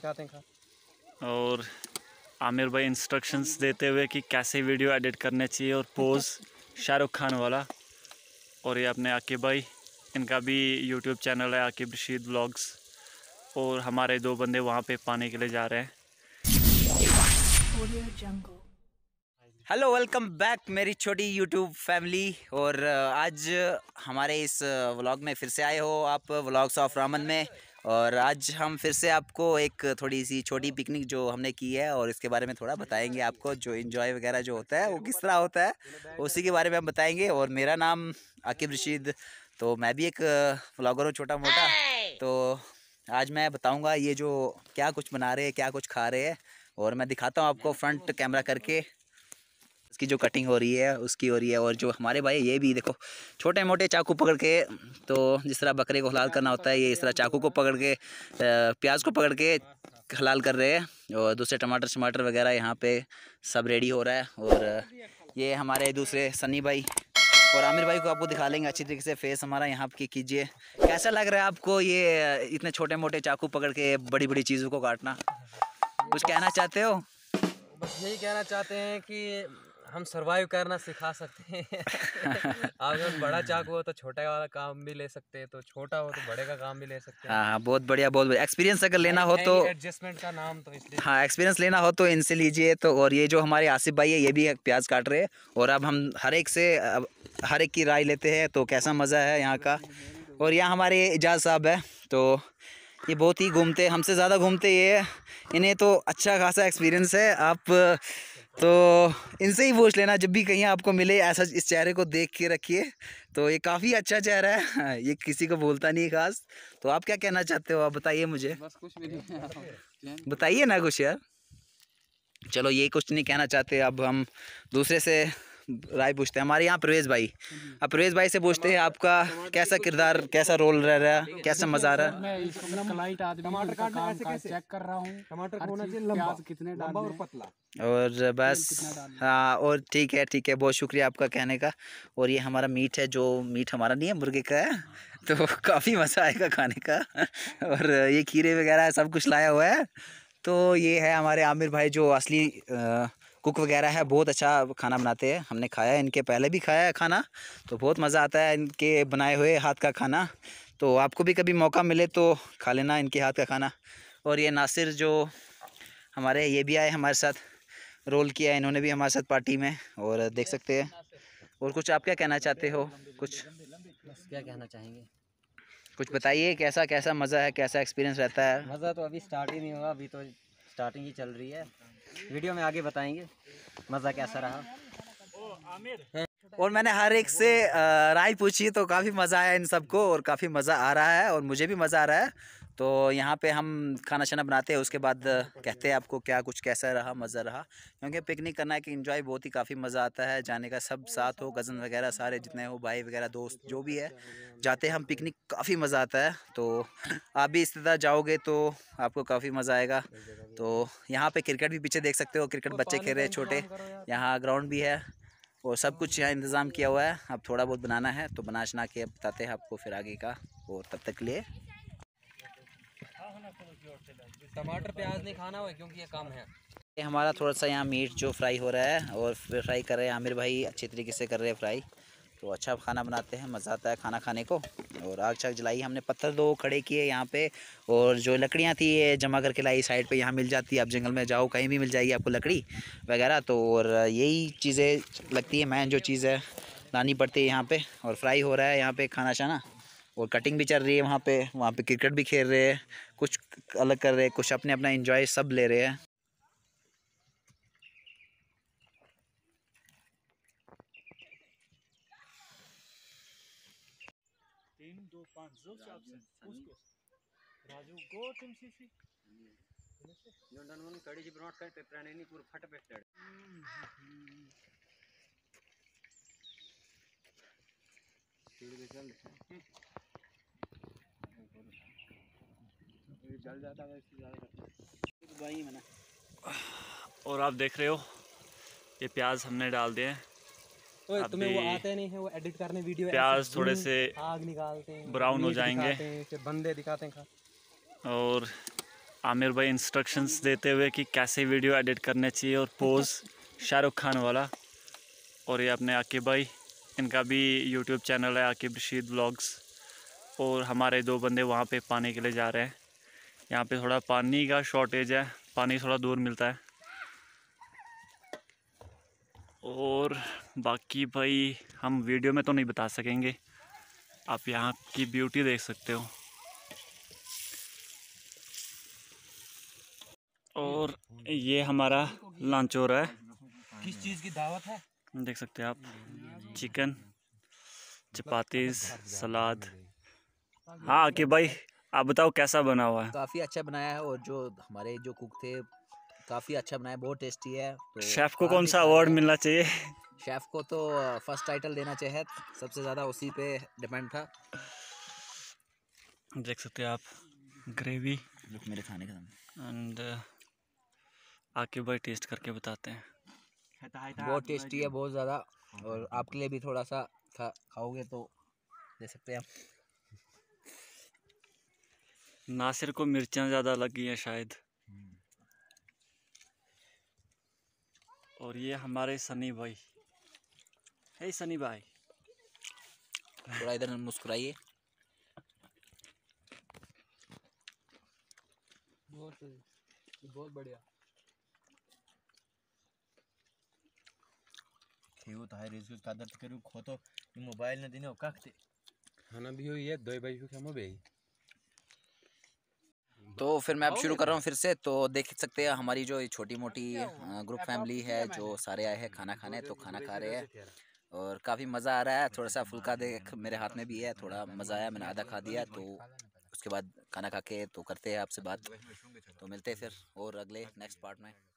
दिखाते हैं और आमिर भाई इंस्ट्रक्शंस देते हुए कि कैसे वीडियो एडिट करने चाहिए और पोज शाहरुख खान वाला और ये अपने आकिब भाई इनका भी यूट्यूब चैनल है आकिब रशीद ब्लॉग्स और हमारे दो बंदे वहाँ पे पाने के लिए जा रहे हैं हेलो वेलकम बैक मेरी छोटी यूट्यूब फैमिली और आज हमारे इस व्लॉग में फिर से आए हो आप व्लॉग्स ऑफ रामन में और आज हम फिर से आपको एक थोड़ी सी छोटी पिकनिक जो हमने की है और इसके बारे में थोड़ा बताएंगे आपको जो इन्जॉय वगैरह जो होता है वो किस तरह होता है उसी के बारे में हम बताएंगे और मेरा नाम आकिब रशीद तो मैं भी एक व्लॉगर हूँ छोटा मोटा तो आज मैं बताऊँगा ये जो क्या कुछ बना रहे हैं क्या कुछ खा रहे हैं और मैं दिखाता हूँ आपको फ्रंट कैमरा करके इसकी जो कटिंग हो रही है उसकी हो रही है और जो हमारे भाई ये भी देखो छोटे मोटे चाकू पकड़ के तो जिस तरह बकरे को हलाल करना होता है ये इस तरह चाकू को पकड़ के प्याज को पकड़ के हलाल कर रहे हैं और दूसरे टमाटर शमाटर वगैरह यहाँ पे सब रेडी हो रहा है और ये हमारे दूसरे सनी भाई और आमिर भाई को आपको दिखा लेंगे अच्छी तरीके से फेस हमारा यहाँ की कीजिए कैसा लग रहा है आपको ये इतने छोटे मोटे चाकू पकड़ के बड़ी बड़ी चीज़ों को काटना कुछ कहना चाहते हो बस यही कहना चाहते हैं कि हम सरवाइव करना सिखा सकते हैं आप अगर बड़ा चाकू हो तो छोटा वाला काम भी ले सकते हैं तो छोटा हो तो बड़े का काम भी ले सकते हैं हाँ, हाँ बहुत बढ़िया बहुत बढ़िया एक्सपीरियंस अगर लेना हो तो एडजस्टमेंट का नाम तो इसलिए हाँ एक्सपीरियंस लेना हो तो इनसे लीजिए तो और ये जो हमारे आसिफ भाई है ये भी प्याज काट रहे हैं और अब हम हर एक से हर एक की राय लेते हैं तो कैसा मज़ा है यहाँ का और यहाँ हमारे एजाज साहब है तो ये बहुत ही घूमते हमसे ज़्यादा घूमते ये इन्हें तो अच्छा खासा एक्सपीरियंस है आप तो इनसे ही पूछ लेना जब भी कहीं आपको मिले ऐसा इस चेहरे को देख के रखिए तो ये काफ़ी अच्छा चेहरा है हाँ, ये किसी को बोलता नहीं खास तो आप क्या कहना चाहते हो आप बताइए मुझे बस कुछ नहीं बताइए ना कुछ यार चलो ये कुछ नहीं कहना चाहते अब हम दूसरे से राय पूछते हैं हमारे यहाँ प्रवेश भाई हम्म। अब प्रवेश भाई से पूछते हैं आपका कैसा किरदार कैसा रोल रह रहा है कैसा मजा आ रहा है और और बस हाँ और ठीक है ठीक है बहुत शुक्रिया आपका कहने का और ये हमारा मीट है जो मीट हमारा नहीं है मुर्गे का है तो काफ़ी मज़ा आएगा खाने का और ये खीरे वगैरह सब कुछ लाया हुआ है तो ये है हमारे आमिर भाई जो असली आ, कुक वगैरह है बहुत अच्छा खाना बनाते हैं हमने खाया है इनके पहले भी खाया है खाना तो बहुत मज़ा आता है इनके बनाए हुए हाथ का खाना तो आपको भी कभी मौका मिले तो खा लेना इनके हाथ का खाना और ये नासिर जो हमारे ये भी आए हमारे साथ रोल किया है इन्होंने भी हमारे साथ पार्टी में और देख सकते हैं और कुछ आप क्या कहना चाहते हो कुछ क्या कहना चाहेंगे कुछ बताइए कैसा कैसा मज़ा है कैसा एक्सपीरियंस रहता है मज़ा तो अभी स्टार्ट ही नहीं हुआ अभी तो स्टार्टिंग ही चल रही है वीडियो में आगे बताएंगे मज़ा कैसा रहा और मैंने हर एक से राय पूछी तो काफ़ी मज़ा आया इन सबको और काफ़ी मज़ा आ रहा है और मुझे भी मज़ा आ रहा है तो यहाँ पे हम खाना छाना बनाते हैं उसके बाद कहते हैं आपको क्या कुछ कैसा रहा मज़ा रहा क्योंकि पिकनिक करना है कि इन्जॉय बहुत ही काफ़ी मज़ा आता है जाने का सब साथ हो कज़न वगैरह सारे जितने हो भाई वगैरह दोस्त जो भी है जाते हैं हम पिकनिक काफ़ी मज़ा आता है तो आप भी इस तरह जाओगे तो आपको काफ़ी मज़ा आएगा तो यहाँ पर क्रिकेट भी पीछे देख सकते हो क्रिकेट बच्चे खेल रहे हैं छोटे यहाँ ग्राउंड भी है और सब कुछ यहाँ इंतज़ाम किया हुआ है अब थोड़ा बहुत बनाना है तो बना शना के बताते हैं आपको फिर आगे का और तब तक के लिए टमाटर प्याज नहीं खाना हुआ क्योंकि ये कम है ये हमारा थोड़ा सा यहाँ मीट जो फ्राई हो रहा है और फ्राई कर रहे हैं आमिर भाई अच्छे तरीके से कर रहे हैं फ्राई तो अच्छा खाना बनाते हैं मज़ा आता है खाना खाने को और आग छाग जलाई हमने पत्थर दो खड़े किए यहाँ पे और जो लकड़ियाँ थी ये जमा करके लाई साइड पे यहाँ मिल जाती है आप जंगल में जाओ कहीं भी मिल जाएगी आपको लकड़ी वगैरह तो और यही चीज़ें लगती है मैन जो चीज़ है लानी पड़ती है यहाँ पर और फ्राई हो रहा है यहाँ पर खाना छाना और कटिंग भी चल रही है वहाँ पे वहाँ पे क्रिकेट भी खेल रहे हैं कुछ अलग कर रहे हैं कुछ अपने अपना एंजॉय सब ले रहे हैं दो राजू पूरा फट हम्म, हम्म, हम्म। चल जल जाता है इससे और आप देख रहे हो ये प्याज हमने डाल दिए तुम्हें वो नहीं है वो एडिट करने वीडियो प्याज थोड़े से आग निकालते हैं ब्राउन हो जाएंगे फिर बंदे दिखाते हैं और आमिर भाई इंस्ट्रक्शंस देते हुए कि कैसे वीडियो एडिट करने चाहिए और पोज शाहरुख खान वाला और ये अपने आकिब भाई इनका भी यूट्यूब चैनल है आकिब रशीद ब्लॉग्स और हमारे दो बंदे वहाँ पे पाने के लिए जा रहे हैं यहाँ पे थोड़ा पानी का शॉर्टेज है पानी थोड़ा दूर मिलता है और बाकी भाई हम वीडियो में तो नहीं बता सकेंगे आप यहाँ की ब्यूटी देख सकते हो और ये हमारा लंच हो रहा है किस चीज़ की दावत है देख सकते हैं आप चिकन चपातीस सलाद हाँ कि भाई आप बताओ कैसा बना हुआ है काफ़ी अच्छा बनाया है और जो हमारे जो कुक थे काफ़ी अच्छा बनाया बहुत टेस्टी है तो शेफ़ को कौन सा अवार्ड मिलना चाहिए शेफ़ को तो फर्स्ट टाइटल देना चाहिए सबसे ज़्यादा उसी पे डिपेंड था देख सकते हो आप ग्रेवी लुक मेरे खाने का एंड आके भाई टेस्ट करके बताते हैं बहुत टेस्टी है बहुत ज़्यादा और आपके लिए भी थोड़ा सा खाओगे तो दे सकते हैं नासिर को मिर्चा ज़्यादा लगी है शायद और ये हमारे सनी भाई हे सनी भाई थोड़ा इधर मुस्कुराइए बहुत बहुत बढ़िया थियो तो है रिस्क कादर करू खो तो मोबाइल ने दिने काखते खाना भी हो ये दो भाई को खामो बेई तो फिर मैं अब शुरू कर रहा हूँ फिर से तो देख सकते हैं हमारी जो छोटी मोटी ग्रुप फैमिली है जो सारे आए हैं हम्म, खाना हम्म, खाने तो खाना खा रहे हैं और काफ़ी मज़ा आ रहा है थोड़ा सा फुल्का देख मेरे हाथ में भी है थोड़ा मज़ा आया मैंने आधा खा दिया तो उसके बाद खाना खा के तो करते हैं आपसे बात तो मिलते हैं फिर और अगले नेक्स्ट पार्ट में